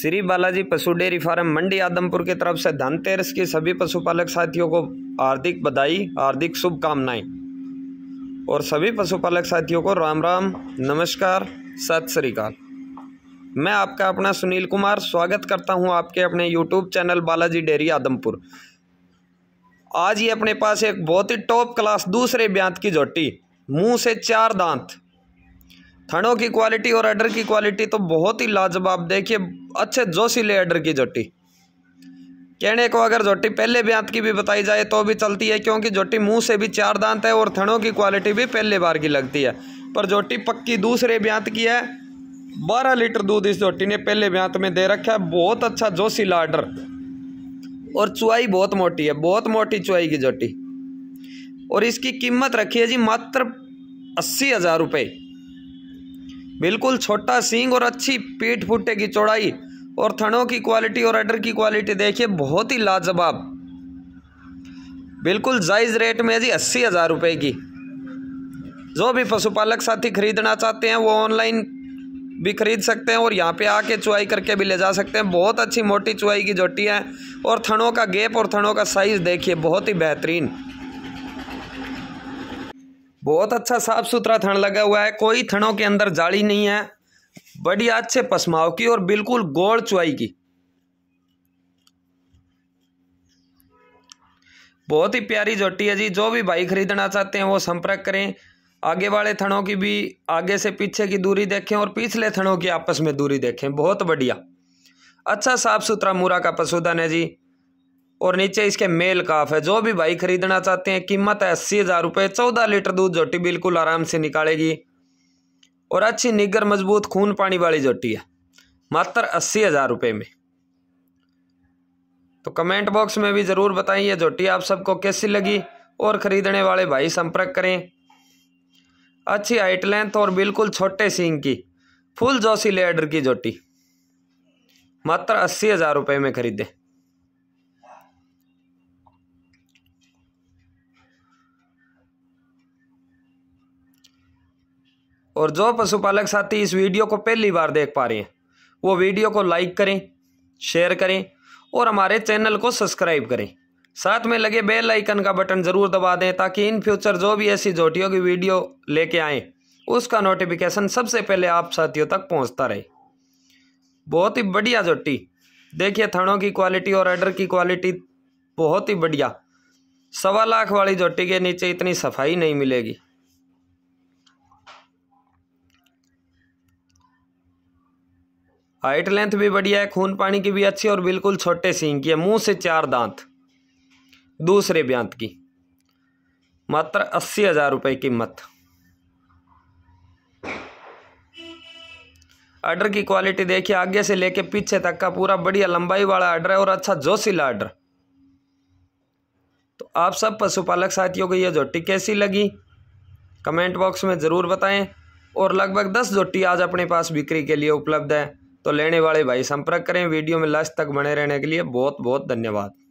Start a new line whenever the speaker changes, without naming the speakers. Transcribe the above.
श्री बालाजी पशु dairy farm मंडी आदमपुर की तरफ से धनतेरस के सभी पशुपालक साथियों को हार्दिक बधाई हार्दिक शुभकामनाएं और सभी पशुपालक साथियों को राम राम नमस्कार सत श्रीकाल मैं आपका अपना सुनील कुमार स्वागत करता हूं आपके अपने YouTube channel Balaji dairy Adampur आज ये अपने पास एक बहुत ही टॉप क्लास दूसरे ब्यांत की जोटी मुँह से चार दांत थड़ों की क्वालिटी और एडर की क्वालिटी तो बहुत ही लाजवाब देखिए अच्छे जोशीले एडर की जोटी कहने को अगर जोटी पहले ब्यांत की भी बताई जाए तो भी चलती है क्योंकि जोटी मुंह से भी चार दांत है और थड़ों की क्वालिटी भी पहले बार की लगती है पर जोटी पक्की दूसरे ब्यांत की है बारह लीटर दूध इस जोटी ने पहले ब्यांत में दे रखा है बहुत अच्छा जोशीला एडर और चुआई बहुत मोटी है बहुत मोटी चुआई की जोटी और इसकी कीमत रखी है जी मात्र अस्सी हज़ार रुपये बिल्कुल छोटा सींग और अच्छी पीठ फूटे की चौड़ाई और थनों की क्वालिटी और एडर की क्वालिटी देखिए बहुत ही लाजवाब बिल्कुल जायज़ रेट में जी अस्सी हज़ार रुपये की जो भी पशुपालक साथी खरीदना चाहते हैं वो ऑनलाइन भी खरीद सकते हैं और यहाँ पे आके चुआई करके भी ले जा सकते हैं बहुत अच्छी मोटी चुआई की जोटी है और थनों का गेप और थनों का साइज़ देखिए बहुत ही बेहतरीन बहुत अच्छा साफ सुथरा थन लगा हुआ है कोई थनों के अंदर जाली नहीं है बड़ी अच्छे पसमाव की और बिल्कुल गोल चुआई की बहुत ही प्यारी जोटी है जी जो भी भाई खरीदना चाहते हैं वो संपर्क करें आगे वाले थनों की भी आगे से पीछे की दूरी देखें और पिछले थनों की आपस में दूरी देखें बहुत बढ़िया अच्छा साफ सुथरा मूरा का पशुधन है जी और नीचे इसके मेल काफ है जो भी भाई खरीदना चाहते हैं कीमत है अस्सी हज़ार रुपये चौदह लीटर दूध जोटी बिल्कुल आराम से निकालेगी और अच्छी निगर मजबूत खून पानी वाली जोटी है मात्र अस्सी हज़ार रुपये में तो कमेंट बॉक्स में भी ज़रूर बताएं ये जोटी आप सबको कैसी लगी और ख़रीदने वाले भाई संपर्क करें अच्छी हाइट लेंथ और बिल्कुल छोटे सींग की फुल जोशी लेडर की जोटी मात्र अस्सी हज़ार रुपये में खरीदें और जो पशुपालक साथी इस वीडियो को पहली बार देख पा रहे हैं वो वीडियो को लाइक करें शेयर करें और हमारे चैनल को सब्सक्राइब करें साथ में लगे बेल आइकन का बटन ज़रूर दबा दें ताकि इन फ्यूचर जो भी ऐसी जोटियों की वीडियो लेके आए उसका नोटिफिकेशन सबसे पहले आप साथियों तक पहुंचता रहे बहुत ही बढ़िया जोटी देखिए थनों की क्वालिटी और ऑर्डर की क्वालिटी बहुत ही बढ़िया सवा लाख वाली जोटी के नीचे इतनी सफाई नहीं मिलेगी हाइट लेंथ भी बढ़िया है खून पानी की भी अच्छी और बिल्कुल छोटे सींग की है मुँह से चार दांत दूसरे ब्यांत की मात्र अस्सी हज़ार रुपये कीमत आर्डर की क्वालिटी देखिए आगे से लेके पीछे तक का पूरा बढ़िया लंबाई वाला आर्डर है और अच्छा जोशीला आर्डर तो आप सब पशुपालक साथियों को यह जोटी कैसी लगी कमेंट बॉक्स में ज़रूर बताएं और लगभग दस जोटी आज अपने पास बिक्री के लिए उपलब्ध है तो लेने वाले भाई संपर्क करें वीडियो में लास्ट तक बने रहने के लिए बहुत बहुत धन्यवाद